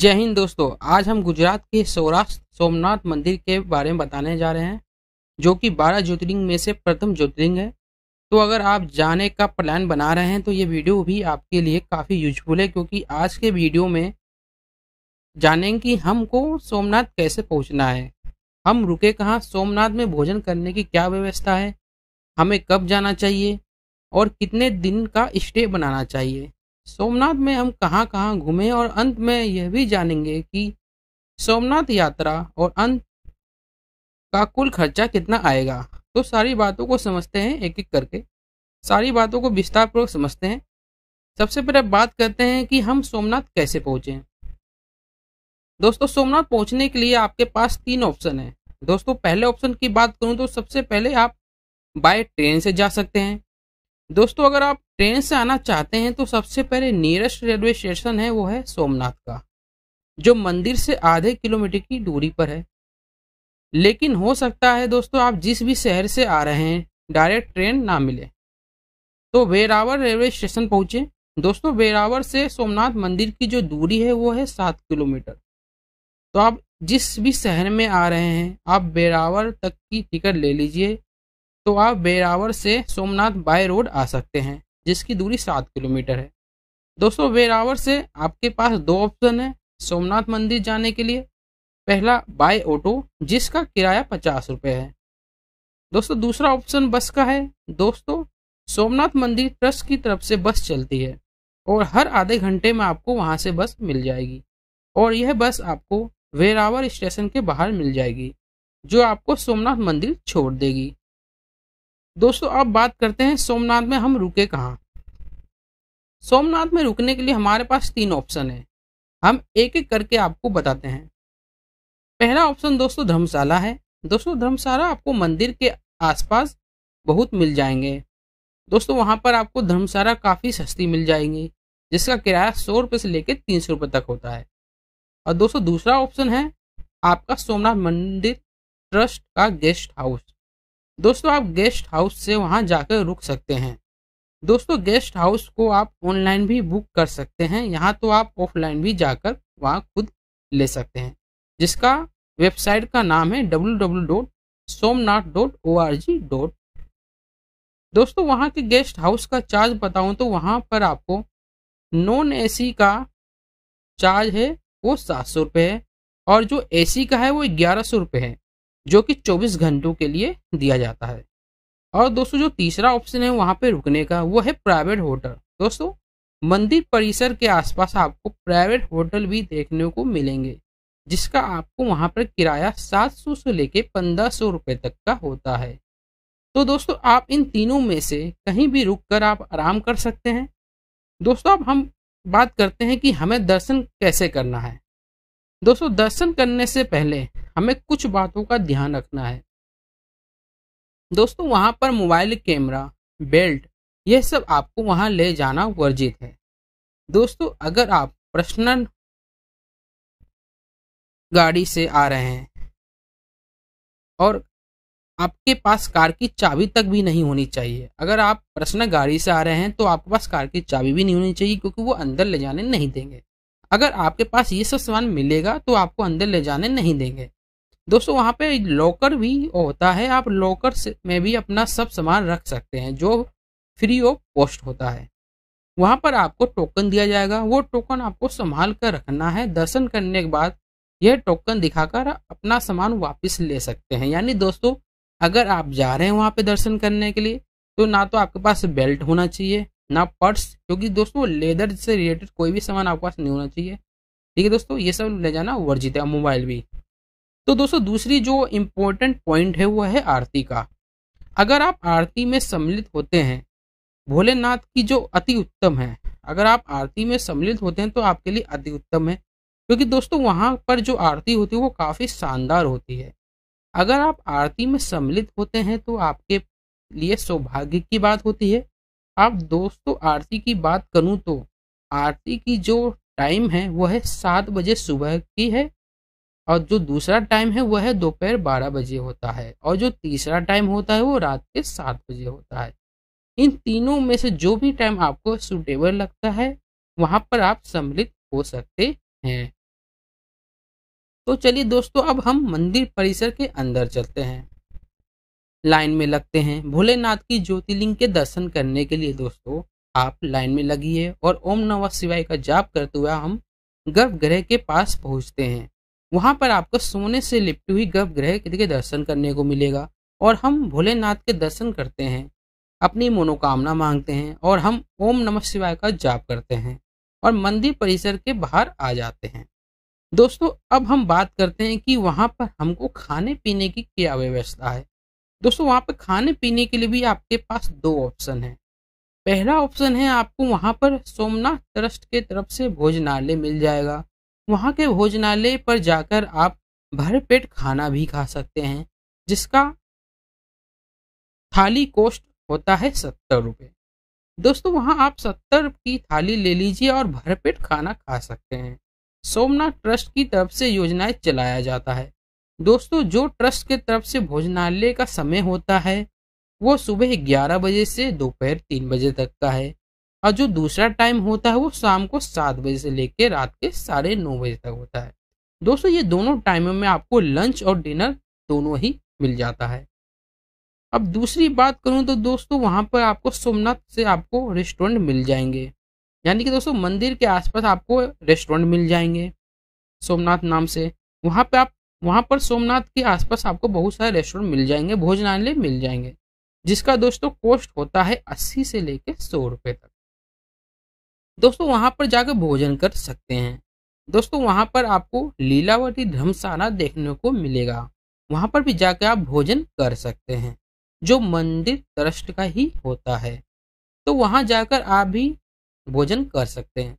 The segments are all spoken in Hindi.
जय हिंद दोस्तों आज हम गुजरात के सौराष्ट्र सोमनाथ मंदिर के बारे में बताने जा रहे हैं जो कि 12 ज्योतिर्लिंग में से प्रथम ज्योतिर्लिंग है तो अगर आप जाने का प्लान बना रहे हैं तो ये वीडियो भी आपके लिए काफ़ी यूजफुल है क्योंकि आज के वीडियो में जानेंगे कि हमको सोमनाथ कैसे पहुंचना है हम रुके कहाँ सोमनाथ में भोजन करने की क्या व्यवस्था है हमें कब जाना चाहिए और कितने दिन का स्टे बनाना चाहिए सोमनाथ में हम कहाँ कहाँ घूमे और अंत में यह भी जानेंगे कि सोमनाथ यात्रा और अंत का कुल खर्चा कितना आएगा तो सारी बातों को समझते हैं एक एक करके सारी बातों को विस्तार पूर्वक समझते हैं सबसे पहले बात करते हैं कि हम सोमनाथ कैसे पहुंचे दोस्तों सोमनाथ पहुंचने के लिए आपके पास तीन ऑप्शन है दोस्तों पहले ऑप्शन की बात करूं तो सबसे पहले आप बाय ट्रेन से जा सकते हैं दोस्तों अगर आप ट्रेन से आना चाहते हैं तो सबसे पहले नियरेस्ट रेलवे स्टेशन है वो है सोमनाथ का जो मंदिर से आधे किलोमीटर की दूरी पर है लेकिन हो सकता है दोस्तों आप जिस भी शहर से आ रहे हैं डायरेक्ट ट्रेन ना मिले तो वेरावर रेलवे स्टेशन पहुंचे दोस्तों वेरावर से सोमनाथ मंदिर की जो दूरी है वो है सात किलोमीटर तो आप जिस भी शहर में आ रहे हैं आप बेरावर तक की टिकट ले लीजिए तो आप वेरावर से सोमनाथ बाय रोड आ सकते हैं जिसकी दूरी सात किलोमीटर है दोस्तों वेरावर से आपके पास दो ऑप्शन है सोमनाथ मंदिर जाने के लिए पहला बाय ऑटो जिसका किराया पचास रुपये है दोस्तों दूसरा ऑप्शन बस का है दोस्तों सोमनाथ मंदिर ट्रस्ट की तरफ से बस चलती है और हर आधे घंटे में आपको वहां से बस मिल जाएगी और यह बस आपको वेरावर स्टेशन के बाहर मिल जाएगी जो आपको सोमनाथ मंदिर छोड़ देगी दोस्तों अब बात करते हैं सोमनाथ में हम रुके कहाँ सोमनाथ में रुकने के लिए हमारे पास तीन ऑप्शन है हम एक एक करके आपको बताते हैं पहला ऑप्शन दोस्तों धर्मशाला है दोस्तों धर्मशाला आपको मंदिर के आसपास बहुत मिल जाएंगे दोस्तों वहां पर आपको धर्मशाला काफ़ी सस्ती मिल जाएंगी जिसका किराया सौ रुपये से लेकर तीन सौ रुपये तक होता है और दोस्तों दूसरा ऑप्शन है आपका सोमनाथ मंदिर ट्रस्ट का गेस्ट हाउस दोस्तों आप गेस्ट हाउस से वहां जाकर रुक सकते हैं दोस्तों गेस्ट हाउस को आप ऑनलाइन भी बुक कर सकते हैं यहाँ तो आप ऑफलाइन भी जाकर वहाँ खुद ले सकते हैं जिसका वेबसाइट का नाम है डब्ल्यू दोस्तों वहाँ के गेस्ट हाउस का चार्ज बताऊँ तो वहाँ पर आपको नॉन एसी का चार्ज है वो सात सौ रुपये है और जो एसी का है वो ग्यारह सौ रुपये है जो कि 24 घंटों के लिए दिया जाता है और दोस्तों जो तीसरा ऑप्शन है वहाँ पे रुकने का वो है प्राइवेट होटल दोस्तों मंदिर परिसर के आसपास आपको प्राइवेट होटल भी देखने को मिलेंगे जिसका आपको वहाँ पर किराया 700 से लेके 1500 रुपए तक का होता है तो दोस्तों आप इन तीनों में से कहीं भी रुक कर आप आराम कर सकते हैं दोस्तों अब हम बात करते हैं कि हमें दर्शन कैसे करना है दोस्तों दर्शन करने से पहले हमें कुछ बातों का ध्यान रखना है दोस्तों वहां पर मोबाइल कैमरा बेल्ट यह सब आपको वहां ले जाना वर्जित है दोस्तों अगर आप पर्सनल गाड़ी से आ रहे हैं और आपके पास कार की चाबी तक भी नहीं होनी चाहिए अगर आप पर्सनल गाड़ी से आ रहे हैं तो आपके पास कार की चाबी भी नहीं होनी चाहिए क्योंकि वो अंदर ले जाने नहीं देंगे अगर आपके पास ये सब सामान मिलेगा तो आपको अंदर ले जाने नहीं देंगे दोस्तों वहाँ पे लॉकर भी होता है आप लॉकर में भी अपना सब सामान रख सकते हैं जो फ्री ऑफ कॉस्ट होता है वहाँ पर आपको टोकन दिया जाएगा वो टोकन आपको संभाल कर रखना है दर्शन करने के बाद यह टोकन दिखाकर अपना सामान वापस ले सकते हैं यानी दोस्तों अगर आप जा रहे हैं वहाँ पे दर्शन करने के लिए तो ना तो आपके पास बेल्ट होना चाहिए ना पर्स क्योंकि दोस्तों लेदर से रिलेटेड कोई भी सामान आपके पास नहीं होना चाहिए ठीक है दोस्तों ये सब ले जाना वर्जित है मोबाइल भी तो दोस्तों दूसरी जो इम्पोर्टेंट पॉइंट है वो है आरती का अगर आप आरती में सम्मिलित होते हैं भोलेनाथ की जो अति उत्तम है अगर आप आरती में सम्मिलित होते हैं तो आपके लिए अति उत्तम है क्योंकि दोस्तों वहां पर जो आरती होती है वो काफी शानदार होती है अगर आप आरती में सम्मिलित होते हैं तो आपके लिए सौभाग्य की बात होती है आप दोस्तों आरती की बात करूं तो आरती की जो टाइम है वह है सात बजे सुबह की है और जो दूसरा टाइम है वह है दोपहर बारह बजे होता है और जो तीसरा टाइम होता है वो रात के सात बजे होता है इन तीनों में से जो भी टाइम आपको सुटेबल लगता है वहां पर आप सम्मिलित हो सकते हैं तो चलिए दोस्तों अब हम मंदिर परिसर के अंदर चलते हैं लाइन में लगते हैं भोलेनाथ की ज्योतिर्लिंग के दर्शन करने के लिए दोस्तों आप लाइन में लगिए और ओम नमः शिवाय का जाप करते हुए हम गर्भगृह के पास पहुंचते हैं वहां पर आपको सोने से लिपटी हुई गर्भ ग्रह के दर्शन करने को मिलेगा और हम भोलेनाथ के दर्शन करते हैं अपनी मनोकामना मांगते हैं और हम ओम नमः शिवाय का जाप करते हैं और मंदिर परिसर के बाहर आ जाते हैं दोस्तों अब हम बात करते हैं कि वहाँ पर हमको खाने पीने की क्या व्यवस्था है दोस्तों वहाँ पर खाने पीने के लिए भी आपके पास दो ऑप्शन है पहला ऑप्शन है आपको वहाँ पर सोमनाथ ट्रस्ट के तरफ से भोजनालय मिल जाएगा वहाँ के भोजनालय पर जाकर आप भरपेट खाना भी खा सकते हैं जिसका थाली कोस्ट होता है सत्तर रुपये दोस्तों वहाँ आप सत्तर की थाली ले लीजिए और भरपेट खाना खा सकते हैं सोमनाथ ट्रस्ट की तरफ से योजनाएं चलाया जाता है दोस्तों जो ट्रस्ट के तरफ से भोजनालय का समय होता है वो सुबह 11 बजे से दोपहर 3 बजे तक का है और जो दूसरा टाइम होता है वो शाम को सात बजे से लेकर रात के साढ़े नौ बजे तक होता है दोस्तों ये दोनों टाइमों में आपको लंच और डिनर दोनों ही मिल जाता है अब दूसरी बात करूं तो दोस्तों वहां पर आपको सोमनाथ से आपको रेस्टोरेंट मिल जाएंगे यानी कि दोस्तों मंदिर के आसपास आपको रेस्टोरेंट मिल जाएंगे सोमनाथ नाम से वहां पर आप वहां पर सोमनाथ के आसपास आपको बहुत सारे रेस्टोरेंट मिल जाएंगे भोजनालय मिल जाएंगे जिसका दोस्तों कॉस्ट होता है अस्सी से लेकर सौ रुपये तक दोस्तों वहां पर जाकर भोजन कर सकते हैं दोस्तों वहां पर आपको लीलावती धर्मशाला देखने को मिलेगा वहां पर भी जाकर आप भोजन कर सकते हैं जो मंदिर ट्रस्ट का ही होता है तो वहां जाकर आप भी भोजन कर सकते हैं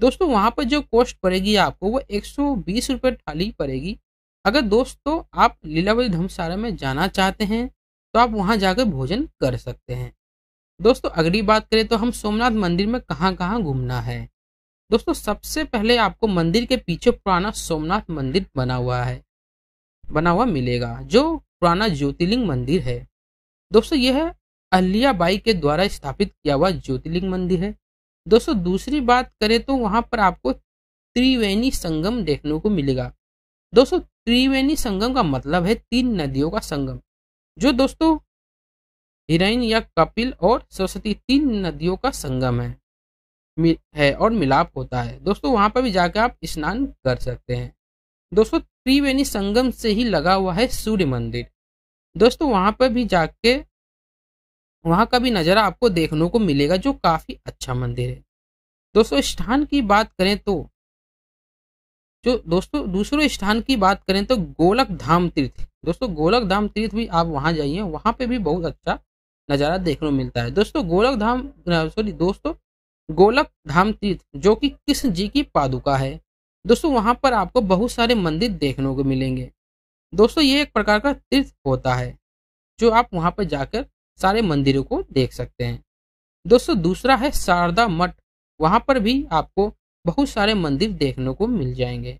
दोस्तों वहां पर जो कॉस्ट पड़ेगी आपको वो एक सौ बीस रुपये थाली पड़ेगी अगर दोस्तों आप लीलावती धर्मशाला में जाना चाहते हैं तो आप वहां जाकर भोजन कर सकते हैं दोस्तों अगली बात करें तो हम सोमनाथ मंदिर में कहाँ कहाँ घूमना है दोस्तों सबसे पहले आपको मंदिर के पीछे पुराना सोमनाथ मंदिर बना हुआ है बना हुआ मिलेगा जो पुराना ज्योतिर्लिंग मंदिर है दोस्तों यह अहलिया बाई के द्वारा स्थापित किया हुआ ज्योतिर्लिंग मंदिर है दोस्तों दूसरी बात करें तो वहां पर आपको त्रिवेणी संगम देखने को मिलेगा दोस्तों त्रिवेणी संगम का मतलब है तीन नदियों का संगम जो दोस्तों हिराइन या कपिल और सरस्वती तीन नदियों का संगम है है और मिलाप होता है दोस्तों वहां पर भी जाकर आप स्नान कर सकते हैं दोस्तों त्रिवेणी संगम से ही लगा हुआ है सूर्य मंदिर दोस्तों वहां पर भी जाके वहां का भी नज़ारा आपको देखने को मिलेगा जो काफी अच्छा मंदिर है दोस्तों स्थान की बात करें तो जो दोस्तों दूसरे स्थान की बात करें तो गोलक धाम तीर्थ दोस्तों गोलक धाम तीर्थ भी आप वहां जाइए वहां पे भी बहुत अच्छा नज़ारा देखने को मिलता है दोस्तों गोलक धाम सॉरी दोस्तों गोलक धाम तीर्थ जो कि कृष्ण जी की पादुका है दोस्तों वहां पर आपको बहुत सारे मंदिर देखने को मिलेंगे दोस्तों ये एक प्रकार का तीर्थ होता है जो आप वहां पर जाकर सारे मंदिरों को देख सकते हैं दोस्तों दूसरा है शारदा मठ वहां पर भी आपको बहुत सारे मंदिर देखने को मिल जाएंगे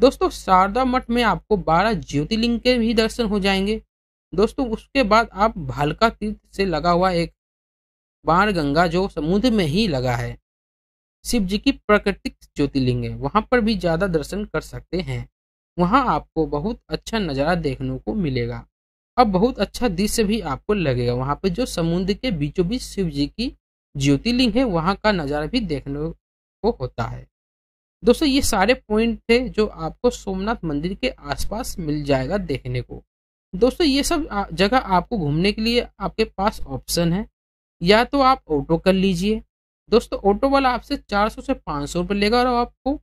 दोस्तों शारदा मठ में आपको 12 ज्योतिर्लिंग के भी दर्शन हो जाएंगे दोस्तों उसके बाद आप भालका तीर्थ से लगा हुआ एक बाण गंगा जो समुद्र में ही लगा है शिव जी की प्राकृतिक ज्योतिर्लिंग है वहां पर भी ज्यादा दर्शन कर सकते हैं वहां आपको बहुत अच्छा नज़ारा देखने को मिलेगा अब बहुत अच्छा दृश्य भी आपको लगेगा वहां पर जो समुद्र के बीचों बीच शिव जी की ज्योतिर्लिंग है वहां का नज़ारा भी देखने को होता है दोस्तों ये सारे पॉइंट थे जो आपको सोमनाथ मंदिर के आसपास मिल जाएगा देखने को दोस्तों ये सब जगह आपको घूमने के लिए आपके पास ऑप्शन है या तो आप ऑटो कर लीजिए दोस्तों ऑटो वाला आपसे 400 से 500 रुपये लेगा और आपको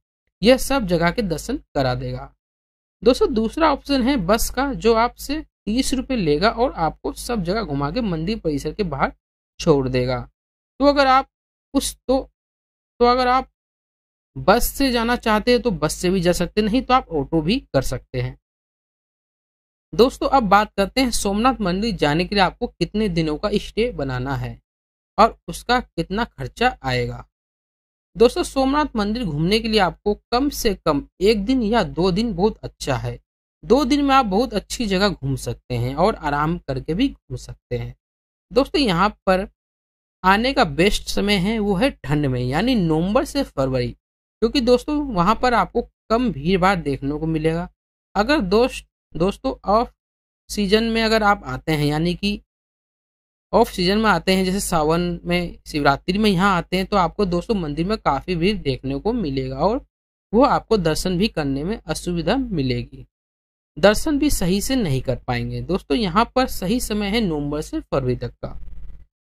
यह सब जगह के दर्शन करा देगा दोस्तों दूसरा ऑप्शन है बस का जो आपसे तीस रुपये लेगा और आपको सब जगह घुमा के मंदिर परिसर के बाहर छोड़ देगा तो अगर आप उस तो तो अगर आप बस से जाना चाहते हैं तो बस से भी जा सकते नहीं तो आप ऑटो भी कर सकते हैं दोस्तों अब बात करते हैं सोमनाथ मंदिर जाने के लिए आपको कितने दिनों का स्टे बनाना है और उसका कितना खर्चा आएगा दोस्तों सोमनाथ मंदिर घूमने के लिए आपको कम से कम एक दिन या दो दिन बहुत अच्छा है दो दिन में आप बहुत अच्छी जगह घूम सकते हैं और आराम करके भी घूम सकते हैं दोस्तों यहाँ पर आने का बेस्ट समय है वो है ठंड में यानी नवंबर से फरवरी क्योंकि दोस्तों वहाँ पर आपको कम भीड़ भाड़ देखने को मिलेगा अगर दोस्त दोस्तों ऑफ सीजन में अगर आप आते हैं यानी कि ऑफ सीजन में आते हैं जैसे सावन में शिवरात्रि में यहाँ आते हैं तो आपको दोस्तों मंदिर में काफ़ी भीड़ देखने को मिलेगा और वो आपको दर्शन भी करने में असुविधा मिलेगी दर्शन भी सही से नहीं कर पाएंगे दोस्तों यहाँ पर सही समय है नवंबर से फरवरी तक का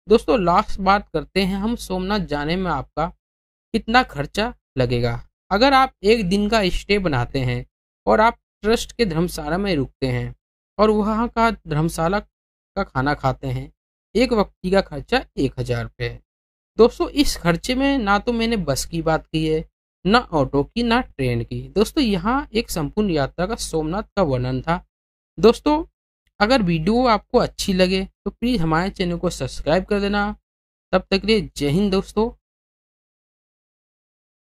दोस्तों लास्ट बात करते हैं हम सोमनाथ जाने में आपका कितना खर्चा लगेगा अगर आप एक दिन का स्टे बनाते हैं और आप ट्रस्ट के धर्मशाला में रुकते हैं और वहाँ का धर्मशाला का खाना खाते हैं एक व्यक्ति का खर्चा एक हजार रुपये है दोस्तों इस खर्चे में ना तो मैंने बस की बात की है ना ऑटो की ना ट्रेन की दोस्तों यहाँ एक संपूर्ण यात्रा का सोमनाथ का वर्णन था दोस्तों अगर वीडियो आपको अच्छी लगे तो प्लीज़ हमारे चैनल को सब्सक्राइब कर देना तब तक के लिए जय हिंद दोस्तों